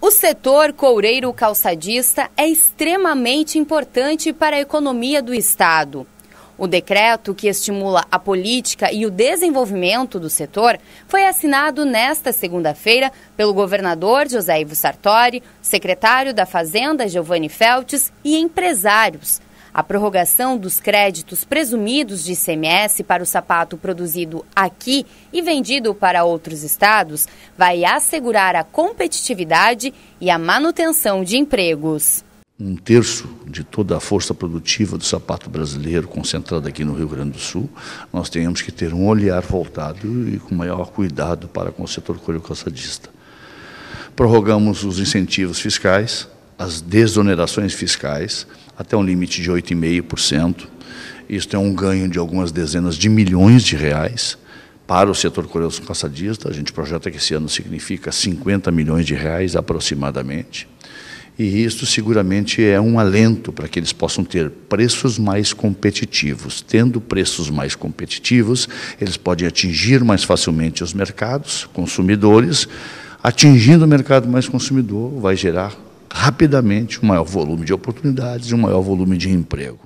O setor coureiro-calçadista é extremamente importante para a economia do Estado. O decreto que estimula a política e o desenvolvimento do setor foi assinado nesta segunda-feira pelo governador José Ivo Sartori, secretário da Fazenda Giovanni Feltes e empresários, a prorrogação dos créditos presumidos de ICMS para o sapato produzido aqui e vendido para outros estados vai assegurar a competitividade e a manutenção de empregos. Um terço de toda a força produtiva do sapato brasileiro concentrada aqui no Rio Grande do Sul, nós temos que ter um olhar voltado e com maior cuidado para com o setor colho-calçadista. Prorrogamos os incentivos fiscais, as desonerações fiscais até um limite de 8,5%. Isto é um ganho de algumas dezenas de milhões de reais para o setor coreano passadista. A gente projeta que esse ano significa 50 milhões de reais aproximadamente. E isto seguramente é um alento para que eles possam ter preços mais competitivos. Tendo preços mais competitivos, eles podem atingir mais facilmente os mercados, consumidores. Atingindo o mercado mais consumidor, vai gerar rapidamente um maior volume de oportunidades e um maior volume de emprego.